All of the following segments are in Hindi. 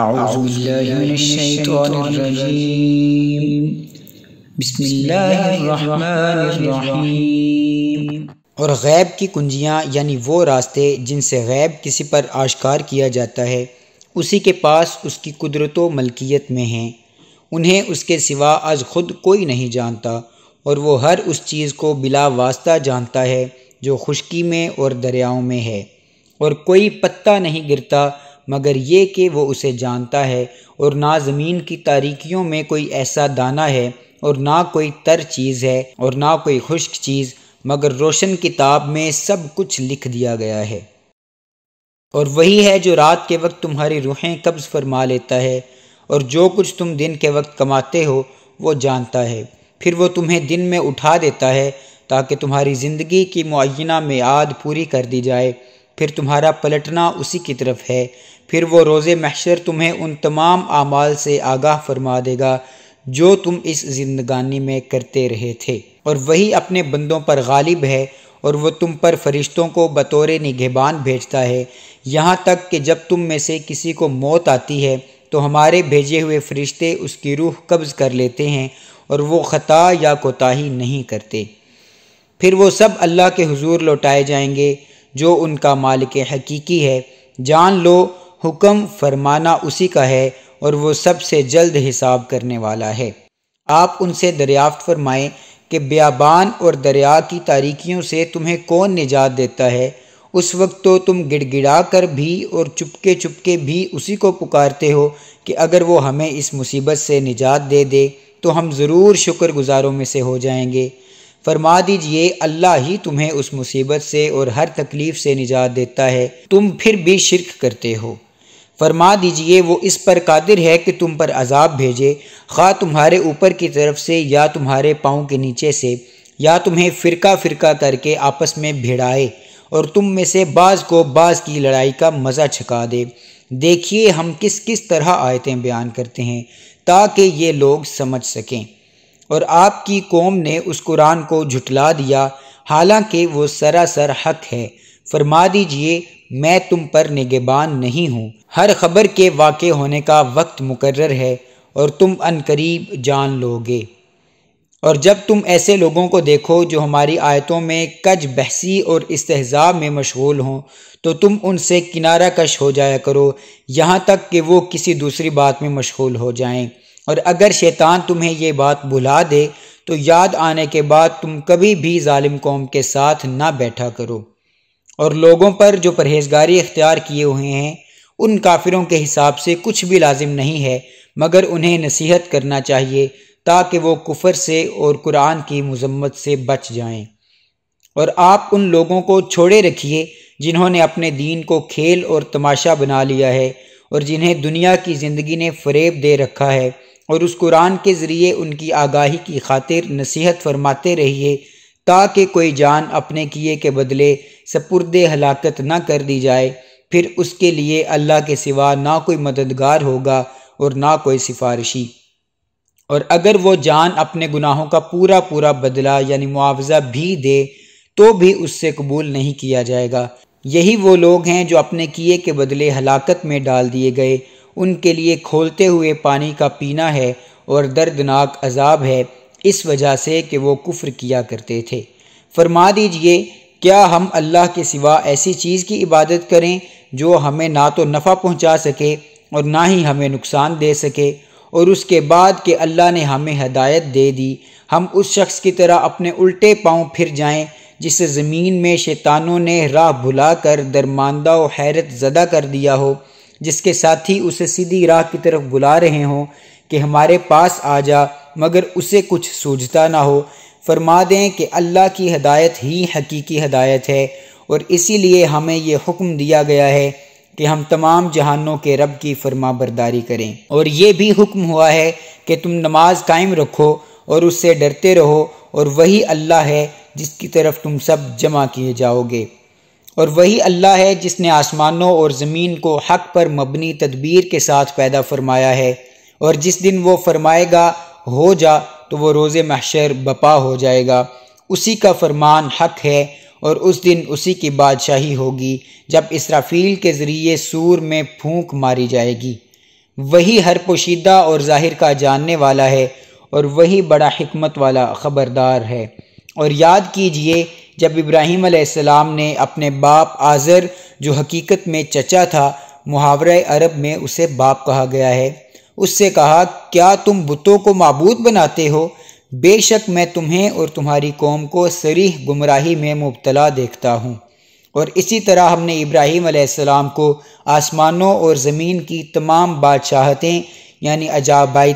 أعوذ بالله من الشيطان الرجيم بسم الله الرحمن الرحيم और गैब की कुंजियाँ यानी वो रास्ते जिनसे गैब किसी पर आश्कार किया जाता है उसी के पास उसकी कुदरत व मलकियत में हैं उन्हें उसके सिवा आज खुद कोई नहीं जानता और वो हर उस चीज़ को बिला वास्ता जानता है जो खुश्की में और दरियाओं में है और कोई पत्ता नहीं गिरता मगर ये कि वो उसे जानता है और ना ज़मीन की तारीकियों में कोई ऐसा दाना है और ना कोई तर चीज़ है और ना कोई खुश्क चीज़ मगर रोशन किताब में सब कुछ लिख दिया गया है और वही है जो रात के वक्त तुम्हारी रूहें कब्ज़ फरमा लेता है और जो कुछ तुम दिन के वक्त कमाते हो वो जानता है फिर वो तुम्हें दिन में उठा देता है ताकि तुम्हारी ज़िंदगी की मुना मियाद पूरी कर दी जाए फिर तुम्हारा पलटना उसी की तरफ है फिर वो रोज़ महशर तुम्हें उन तमाम आमाल से आगाह फरमा देगा जो तुम इस जिंदगानी में करते रहे थे और वही अपने बंदों पर गालिब है और वह तुम पर फरिश्तों को बतौर निगहबान भेजता है यहाँ तक कि जब तुम में से किसी को मौत आती है तो हमारे भेजे हुए फरिश्ते उसकी रूह कब्ज़ कर लेते हैं और वो ख़ता या कोताही नहीं करते फिर वो सब अल्लाह के हुजूर लौटाए जाएंगे जो उनका मालिक हकीकी है जान लो हुक्म फरमाना उसी का है और वो सबसे जल्द हिसाब करने वाला है आप उनसे दरियाफ्त फरमाएं कि बियाबान और दरिया की तारीकियों से तुम्हें कौन निजात देता है उस वक्त तो तुम गिड़गिड़ा कर भी और चुपके चुपके भी उसी को पुकारते हो कि अगर वो हमें इस मुसीबत से निजात दे दे तो हम ज़रूर शुक्रगुजारों में से हो जाएंगे फरमा दीजिए अल्लाह ही तुम्हें उस मुसीबत से और हर तकलीफ़ से निजात देता है तुम फिर भी शिरक करते हो फरमा दीजिए वो इस पर कादिर है कि तुम पर अजाब भेजे खा तुम्हारे ऊपर की तरफ से या तुम्हारे पाँव के नीचे से या तुम्हें फ़िरका फ़िरका करके आपस में भिड़ाए और तुम में से बाज़ को बाज़ की लड़ाई का मज़ा छका दे देखिए हम किस किस तरह आयतें बयान करते हैं ताकि ये लोग समझ सकें और आपकी कौम ने उस कुरान को झुटला दिया हालांकि वो सरासर हक है फरमा दीजिए मैं तुम पर निगेबान नहीं हूँ हर खबर के वाक़ होने का वक्त मुकर्र है और तुम अनकरीब जान लोगे और जब तुम ऐसे लोगों को देखो जो हमारी आयतों में कज बहसी और इस्तेजाब में मशगूल हों तो तुम उनसे किनारा कश हो जाया करो यहाँ तक कि वो किसी दूसरी बात में मशगूल हो जाएं और अगर शैतान तुम्हें ये बात बुला दे तो याद आने के बाद तुम कभी भी ालिम कौम के साथ ना बैठा करो और लोगों पर जो परहेजगारी इख्तियार किए हुए हैं उन काफिरों के हिसाब से कुछ भी लाजिम नहीं है मगर उन्हें नसीहत करना चाहिए ताकि वो कुफर से और कुरान की मजम्मत से बच जाएं और आप उन लोगों को छोड़े रखिए जिन्होंने अपने दीन को खेल और तमाशा बना लिया है और जिन्हें दुनिया की ज़िंदगी ने फरेब दे रखा है और उस कुरान के ज़रिए उनकी आगाही की खातिर नसीहत फरमाते रहिए ताकि कोई जान अपने किए के बदले सपुर्द हलाकत ना कर दी जाए फिर उसके लिए अल्लाह के सिवा ना कोई मददगार होगा और ना कोई सिफारशी और अगर वो जान अपने गुनाहों का पूरा पूरा बदला यानी मुआवजा भी दे तो भी उससे कबूल नहीं किया जाएगा यही वो लोग हैं जो अपने किए के बदले हलाकत में डाल दिए गए उनके लिए खोलते हुए पानी का पीना है और दर्दनाक अजाब है इस वजह से कि वो कुफ्र किया करते थे फरमा दीजिए क्या हम अल्लाह के सिवा ऐसी चीज़ की इबादत करें जो हमें ना तो नफ़ा पहुंचा सके और ना ही हमें नुकसान दे सके और उसके बाद के अल्लाह ने हमें हदायत दे दी हम उस शख्स की तरह अपने उल्टे पाँव फिर जाएं जिसे ज़मीन में शैतानों ने राह भुला कर दरमानदा और हैरत ज़दा कर दिया हो जिसके साथी उसे सीधी राह की तरफ बुला रहे हों कि हमारे पास आ जा मगर उसे कुछ सूझता ना हो फरमा दें कि अल्लाह की हदायत ही हकीकी हदायत है और इसीलिए हमें यह हुक्म दिया गया है कि हम तमाम जहानों के रब की फरमा बरदारी करें और ये भी हुक्म हुआ है कि तुम नमाज कायम रखो और उससे डरते रहो और वही अल्लाह है जिसकी तरफ तुम सब जमा किए जाओगे और वही अल्लाह है जिसने आसमानों और ज़मीन को हक पर मबनी तदबीर के साथ पैदा फरमाया है और जिस दिन वो फरमाएगा हो जा तो वो रोज़ महशर बपा हो जाएगा उसी का फरमान हक है और उस दिन उसी की बादशाही होगी जब इसराफील के ज़रिए सूर में फूंक मारी जाएगी वही हर पोशीदा और ज़ाहिर का जानने वाला है और वही बड़ा हमत वाला ख़बरदार है और याद कीजिए जब इब्राहीम आसमाम ने अपने बाप आज़र जो हकीकत में चचा था मुहावरा अरब में उसे बाप कहा गया है उससे कहा क्या तुम बुतों को मबूद बनाते हो बेशक मैं तुम्हें और तुम्हारी कौम को सरीह गुमराही में मुबतला देखता हूँ और इसी तरह हमने इब्राहीम आसमाम को आसमानों और ज़मीन की तमाम बादशाहतें यानी अजाबाई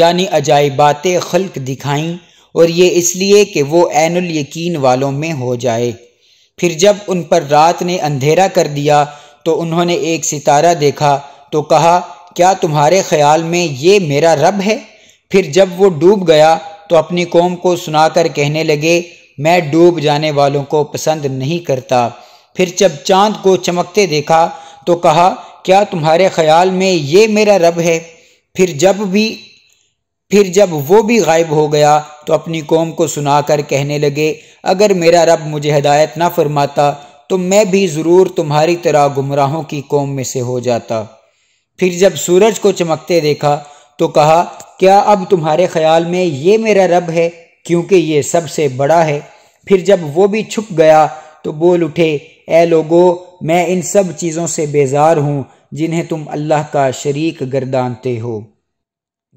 यानी अजाइबात खल्क दिखाईं और ये इसलिए कि वो एनुल यकीन वालों में हो जाए फिर जब उन पर रात ने अंधेरा कर दिया तो उन्होंने एक सितारा देखा तो कहा क्या तुम्हारे ख्याल में ये मेरा रब है फिर जब वो डूब गया तो अपनी कौम को सुनाकर कहने लगे मैं डूब जाने वालों को पसंद नहीं करता फिर जब चांद को चमकते देखा तो कहा क्या तुम्हारे ख्याल में ये मेरा रब है फिर जब भी फिर जब वो भी गायब हो गया तो अपनी कौम को सुनाकर कहने लगे अगर मेरा रब मुझे हदायत ना फरमाता तो मैं भी ज़रूर तुम्हारी तरह गुमराहों की कौम में से हो जाता फिर जब सूरज को चमकते देखा तो कहा क्या अब तुम्हारे ख्याल में ये मेरा रब है क्योंकि ये सबसे बड़ा है फिर जब वो भी छुप गया तो बोल उठे ए लोगो मैं इन सब चीज़ों से बेजार हूँ जिन्हें तुम अल्लाह का शरीक गर्दानते हो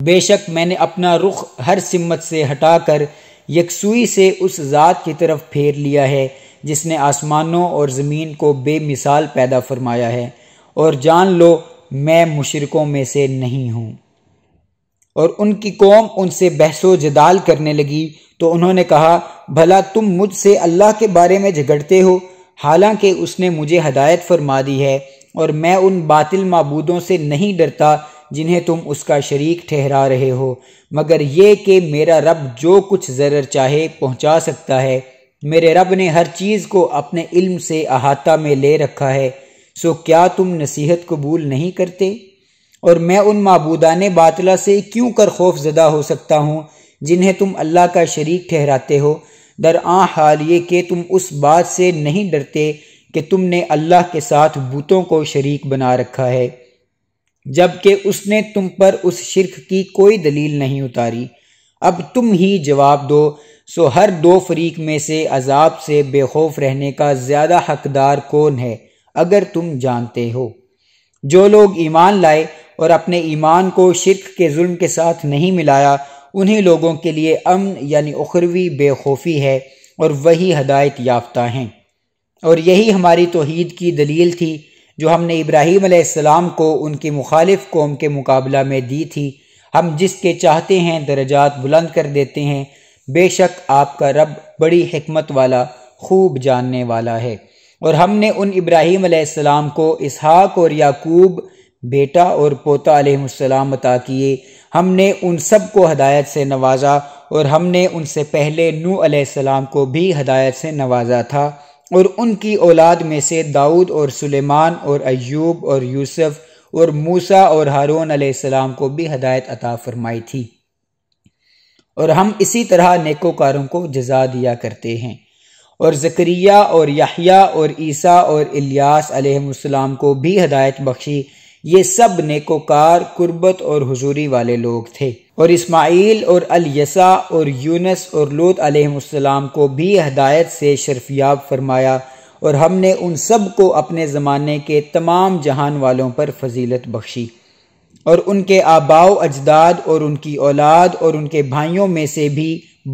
बेशक मैंने अपना रुख हर सिमत से हटाकर यकसुई से उस ज़ात की तरफ फेर लिया है जिसने आसमानों और ज़मीन को बेमिसाल पैदा फरमाया है और जान लो मैं मुशरकों में से नहीं हूँ और उनकी कौम उनसे बहसो जदाल करने लगी तो उन्होंने कहा भला तुम मुझसे अल्लाह के बारे में झगड़ते हो हालांकि उसने मुझे हदायत फरमा दी है और मैं उन बातिल मबूदों से नहीं डरता जिन्हें तुम उसका शरीक ठहरा रहे हो मगर ये कि मेरा रब जो कुछ ज़र चाहे पहुंचा सकता है मेरे रब ने हर चीज़ को अपने इल्म से अहाता में ले रखा है सो क्या तुम नसीहत कबूल नहीं करते और मैं उन मबूदान बातला से क्यों कर खौफ ज़दा हो सकता हूँ जिन्हें तुम अल्लाह का शरीक ठहराते हो दर आ हाल ये कि तुम उस बात से नहीं डरते कि तुमने अल्लाह के साथ बूतों को शरीक बना रखा है जबकि उसने तुम पर उस शिरक की कोई दलील नहीं उतारी अब तुम ही जवाब दो सो हर दो फरीक में से अजाब से बेखौफ रहने का ज़्यादा हकदार कौन है अगर तुम जानते हो जो लोग ईमान लाए और अपने ईमान को शिरक के जुल्म के साथ नहीं मिलाया उन्हीं लोगों के लिए अमन यानी उखरवी बेखौफी है और वही हदायत याफ्ता हैं और यही हमारी तोहद की दलील थी जो हमने इब्राहीम आसमाम को उनकी मुखालिफ कौम के मुकाबला में दी थी हम जिसके चाहते हैं दर्जात बुलंद कर देते हैं बेशक आपका रब बड़ी हमत वाला खूब जानने वाला है और हमने उन इब्राहिम आसमाम को इसहाक और याकूब बेटा और पोता अलैहिस्सलाम अता किए हमने उन सब को हदायत से नवाजा और हमने उनसे पहले नू अलैहिस्सलाम को भी हदायत से नवाजा था और उनकी औलाद में से दाऊद और सुलेमान और अयूब और यूसुफ और मूसा और हारून अलैहिस्सलाम को भी हदायत अता फरमाई थी और हम इसी तरह नेकोकारों को जजा दिया करते हैं और जकरिया और यहिया और ईसा और इलियास अलैहिस्सलाम को भी हदायत बख्शी ये सब नेकोकार कुर्बत और हुजूरी वाले लोग थे और इस्माइल और अलयसा और यूनस और लूत अलैहिस्सलाम को भी हदायत से शरफियाब फरमाया और हमने उन सब को अपने ज़माने के तमाम जहान वालों पर फजीलत बख्शी और उनके आबाओ अजदाद और उनकी औलाद और उनके भाइयों में से भी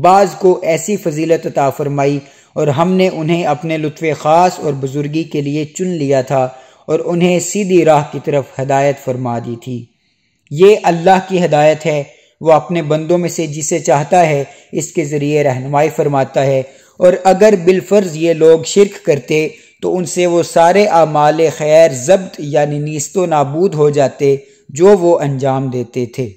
बाज़ को ऐसी फजीलत अता फरमाई और हमने उन्हें अपने लुत्फ़ ख़ास और बुज़ुर्गी के लिए चुन लिया था और उन्हें सीधी राह की तरफ हदायत फरमा दी थी ये अल्लाह की हदायत है वो अपने बंदों में से जिसे चाहता है इसके ज़रिए रहनुमाई फरमाता है और अगर बिलफर्ज ये लोग शिरक करते तो उनसे वो सारे आमाल खैर जब्त यानी नीस्तो नाबूद हो जाते जो वो अंजाम देते थे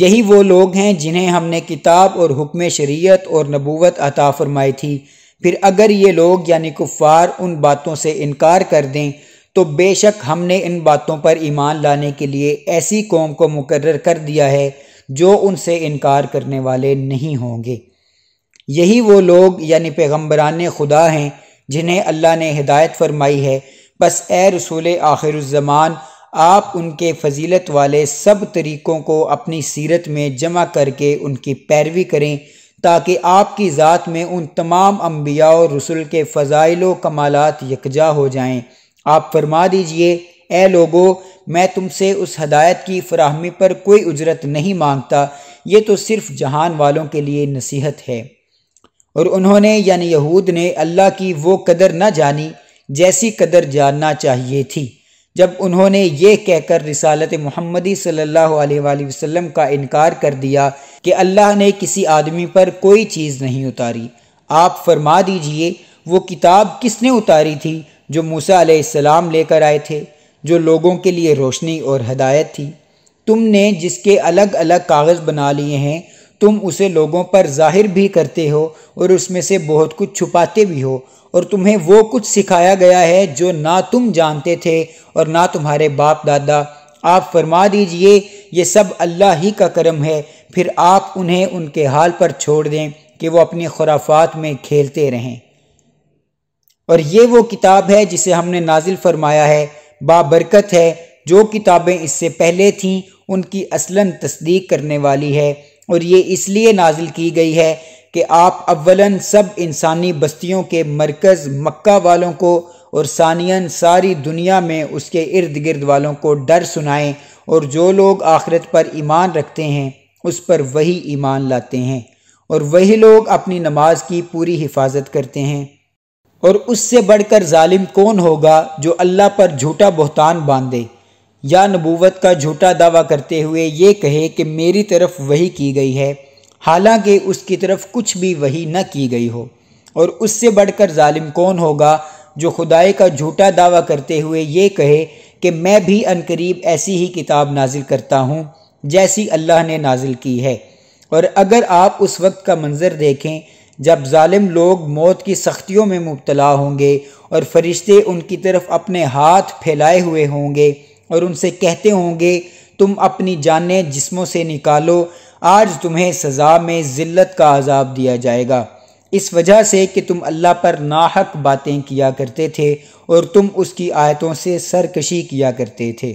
यही वो लोग हैं जिन्हें हमने किताब और हुक्म शरीयत और नबूवत अता फरमाई थी फिर अगर ये लोग यानी कुफ़ार उन बातों से इनकार कर दें तो बेशक हमने इन बातों पर ईमान लाने के लिए ऐसी कौम को मुकर कर दिया है जो उनसे इनकार करने वाले नहीं होंगे यही वो लोग यानी पैगम्बरान खुदा हैं जिन्हें अल्लाह ने हिदायत फरमाई है बस ए रसूल आखिरज़मान आप उनके फजीलत वाले सब तरीक़ों को अपनी सीरत में जमा करके उनकी पैरवी करें ताकि आपकी ज़ात में उन तमाम अम्बिया और रसुल के फ़जाइल कमालत यकजा हो जाएँ आप फरमा दीजिए ए लोगो मैं तुमसे उस हदायत की फराहमी पर कोई उजरत नहीं मांगता ये तो सिर्फ जहान वालों के लिए नसीहत है और उन्होंने यानी यहूद ने अल्लाह की वो कदर न जानी जैसी कदर जानना चाहिए थी जब उन्होंने ये कहकर रिसालत महमदी सल्लल्लाहु अलैहि वसल्लम का इनकार कर दिया कि अल्लाह ने किसी आदमी पर कोई चीज़ नहीं उतारी आप फरमा दीजिए वो किताब किसने उतारी थी जो मूसा आसमाम लेकर आए थे जो लोगों के लिए रोशनी और हदायत थी तुमने जिसके अलग अलग कागज़ बना लिए हैं तुम उसे लोगों पर जाहिर भी करते हो और उसमें से बहुत कुछ छुपाते भी हो और तुम्हें वो कुछ सिखाया गया है जो ना तुम जानते थे और ना तुम्हारे बाप दादा आप फरमा दीजिए ये सब अल्लाह ही का करम है फिर आप उन्हें उनके हाल पर छोड़ दें कि वो अपनी खुराफात में खेलते रहें और ये वो किताब है जिसे हमने नाजिल फरमाया है बाबरकत है जो किताबें इससे पहले थीं उनकी असलन तस्दीक करने वाली है और ये इसलिए नाजिल की गई है कि आप अव्वलन सब इंसानी बस्तियों के मरकज़ मक्का वालों को और सानियन सारी दुनिया में उसके इर्द गिर्द वालों को डर सुनाएं और जो लोग आखिरत पर ईमान रखते हैं उस पर वही ईमान लाते हैं और वही लोग अपनी नमाज की पूरी हिफाजत करते हैं और उससे बढ़कर जालिम कौन होगा जो अल्लाह पर झूठा बहतान बांधे या नबूवत का झूठा दावा करते हुए ये कहे कि मेरी तरफ वही की गई है हालांकि उसकी तरफ कुछ भी वही न की गई हो और उससे बढ़कर जालिम कौन होगा जो खुदाई का झूठा दावा करते हुए ये कहे कि मैं भी अनकरीब ऐसी ही किताब नाजिल करता हूँ जैसी अल्लाह ने नाजिल की है और अगर आप उस वक्त का मंज़र देखें जब जालिम लोग मौत की सख्तियों में मुबतला होंगे और फरिश्ते उनकी तरफ अपने हाथ फैलाए हुए होंगे और उनसे कहते होंगे तुम अपनी जानें जिस्मों से निकालो आज तुम्हें सज़ा में ज़िल्लत का आज़ाब दिया जाएगा इस वजह से कि तुम अल्लाह पर नाहक बातें किया करते थे और तुम उसकी आयतों से सरकशी किया करते थे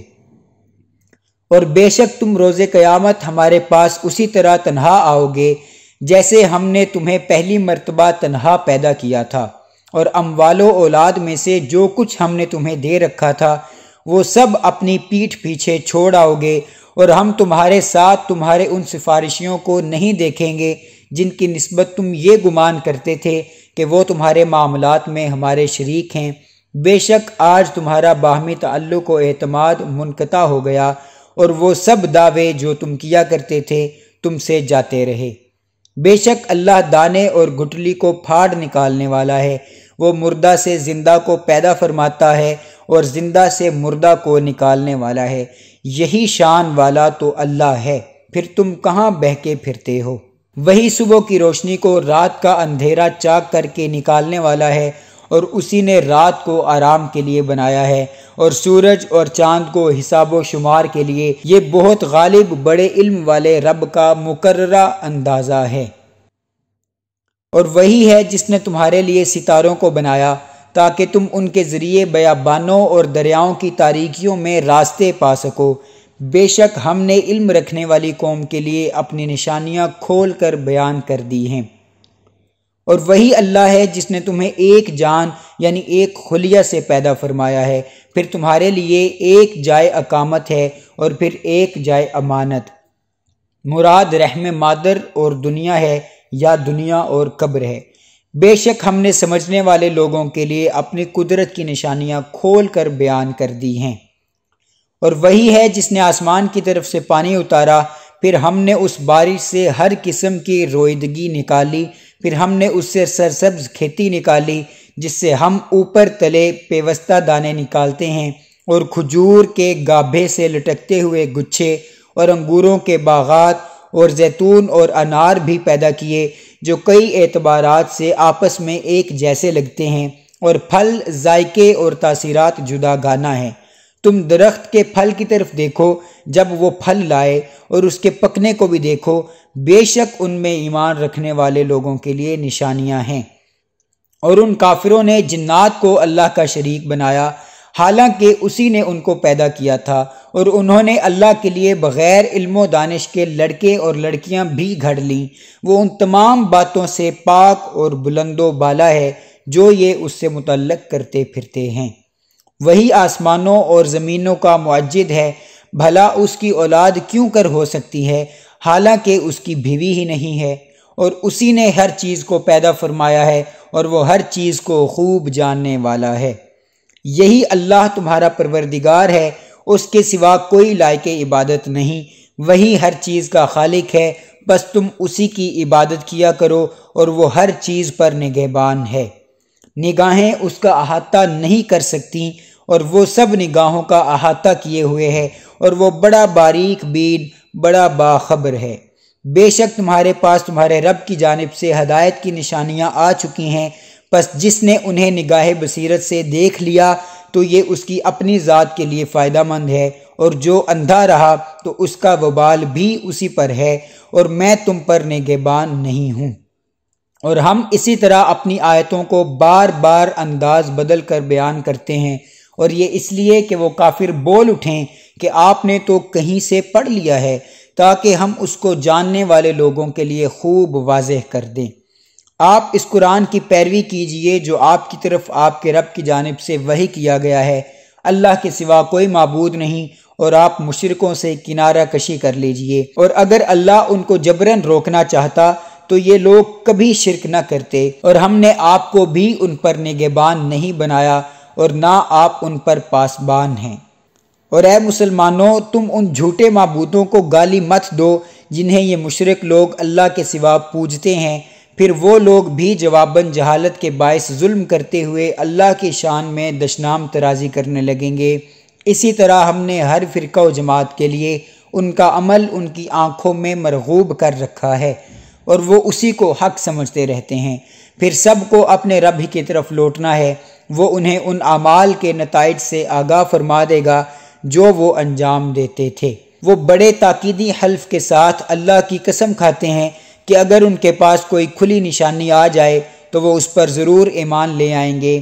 और बेशक तुम रोज़े क़यामत हमारे पास उसी तरह तनहा आओगे जैसे हमने तुम्हें पहली मर्तबा तनहा पैदा किया था और अमवालो औलाद में से जो कुछ हमने तुम्हें दे रखा था वो सब अपनी पीठ पीछे छोड़ आओगे और हम तुम्हारे साथ तुम्हारे उन सिफारिशियों को नहीं देखेंगे जिनकी नस्बत तुम ये गुमान करते थे कि वो तुम्हारे मामलों में हमारे शरीक हैं बेशक आज तुम्हारा बाहमी तल्लुक व अतमाद मुनकता हो गया और वो सब दावे जो तुम किया करते थे तुमसे जाते रहे बेशक अल्लाह दाने और गुटली को फाड़ निकालने वाला है वो मुर्दा से ज़िंदा को पैदा फरमाता है और ज़िंदा से मुर्दा को निकालने वाला है यही शान वाला तो अल्लाह है फिर तुम कहाँ बहके फिरते हो वही सुबह की रोशनी को रात का अंधेरा चाक करके निकालने वाला है और उसी ने रात को आराम के लिए बनाया है और सूरज और चांद को हिसाब व शुमार के लिए ये बहुत गालिब बड़े इल्म वाले रब का मुकर्रा अंदाज़ा है और वही है जिसने तुम्हारे लिए सितारों को बनाया ताकि तुम उनके ज़रिए बयाबानों और दरियाओं की तारीखियों में रास्ते पा सको बेशक हमने इल्म रखने वाली कौम के लिए अपनी निशानियाँ खोल कर बयान कर दी हैं और वही अल्लाह है जिसने तुम्हें एक जान यानी एक खुलिया से पैदा फरमाया है फिर तुम्हारे लिए एक जाय अकामत है और फिर एक जाय अमानत मुराद रहम मादर और दुनिया है या दुनिया और कब्र है बेशक हमने समझने वाले लोगों के लिए अपनी कुदरत की निशानियाँ खोल कर बयान कर दी हैं और वही है जिसने आसमान की तरफ से पानी उतारा फिर हमने उस बारिश से हर किस्म की रोइदगी निकाली फिर हमने उससे सरसब्ज खेती निकाली जिससे हम ऊपर तले पेवस्ता दाने निकालते हैं और खजूर के गाभे से लटकते हुए गुच्छे और अंगूरों के बागात और जैतून और अनार भी पैदा किए जो कई एतबार से आपस में एक जैसे लगते हैं और फल जायके और तासीरात जुदा गाना है तुम दरख्त के फल की तरफ देखो जब वो फल लाए और उसके पकने को भी देखो बेशक उनमें ईमान रखने वाले लोगों के लिए निशानियां हैं और उन काफिरों ने जिन्नात को अल्लाह का शरीक बनाया हालांकि उसी ने उनको पैदा किया था और उन्होंने अल्लाह के लिए बग़ैर इल्मो दानिश के लड़के और लड़कियां भी घड़ लीं वो उन तमाम बातों से पाक और बुलंदो बाला है जो ये उससे मुतलक करते फिरते हैं वही आसमानों और ज़मीनों का मुआजद है भला उसकी औलाद क्यों कर हो सकती है हालांकि उसकी बीवी ही नहीं है और उसी ने हर चीज़ को पैदा फरमाया है और वो हर चीज़ को खूब जानने वाला है यही अल्लाह तुम्हारा परवरदिगार है उसके सिवा कोई लायक इबादत नहीं वही हर चीज़ का खालिक है बस तुम उसी की इबादत किया करो और वो हर चीज़ पर निगहबान है निगाहें उसका अहाता नहीं कर सकती और वो सब निगाहों का अहाता किए हुए है और वो बड़ा बारीक बीन बड़ा बाखबर है बेशक तुम्हारे पास तुम्हारे रब की जानब से हदायत की निशानियाँ आ चुकी हैं बस जिसने उन्हें निगाह बसीरत से देख लिया तो ये उसकी अपनी ज़ात के लिए फ़ायदा मंद है और जो अंधा रहा तो उसका वबाल भी उसी पर है और मैं तुम पर निगेबान नहीं हूँ और हम इसी तरह अपनी आयतों को बार बार अंदाज बदल कर बयान करते हैं और ये इसलिए कि वो काफिर बोल उठें कि आपने तो कहीं से पढ़ लिया है ताकि हम उसको जानने वाले लोगों के लिए खूब वाज़ कर दें आप इस कुरान की पैरवी कीजिए जो आपकी तरफ आपके रब की जानब से वही किया गया है अल्लाह के सिवा कोई मबूद नहीं और आप मुशरकों से किनारा कशी कर लीजिए और अगर अल्लाह उनको जबरन रोकना चाहता तो ये लोग कभी शिरक न करते और हमने आपको भी उन पर निगेबान नहीं बनाया और ना आप उन पर पासबान हैं और ऐ मुसलमानों तुम उन झूठे मबूतों को गाली मत दो जिन्हें ये मुशरक लोग अल्लाह के सिवा पूजते हैं फिर वो लोग भी जवाबन जहालत के बायस जुल्म करते हुए अल्लाह की शान में दशनाम तराजी करने लगेंगे इसी तरह हमने हर फ़िरका व जमात के लिए उनका अमल उनकी आँखों में मरगूब कर रखा है और वो उसी को हक समझते रहते हैं फिर सबको अपने रब की तरफ लौटना है वो उन्हें उन अमाल के नतज से आगाह फरमा देगा जो वो अंजाम देते थे वो बड़े ताकीदी हल्फ के साथ अल्लाह की कसम खाते हैं कि अगर उनके पास कोई खुली निशानी आ जाए तो वो उस पर ज़रूर ईमान ले आएंगे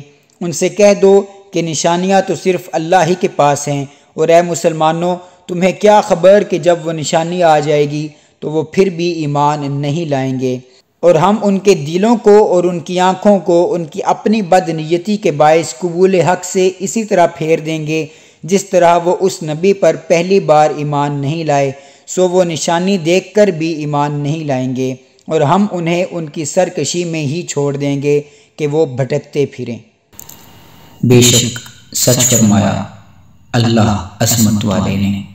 उनसे कह दो कि निशानियाँ तो सिर्फ़ अल्लाह ही के पास हैं और ए मुसलमानों तुम्हें क्या खबर कि जब वो निशानी आ जाएगी तो वो फिर भी ईमान नहीं लाएंगे और हम उनके दिलों को और उनकी आँखों को उनकी अपनी बदनीयती के बायस कबूल हक से इसी तरह फेर देंगे जिस तरह वो उस नबी पर पहली बार ईमान नहीं लाए सो वो निशानी देखकर भी ईमान नहीं लाएंगे और हम उन्हें उनकी सरकशी में ही छोड़ देंगे कि वो भटकते फिरें बेशक सच फरमाया अल्लाह असमत वाले ने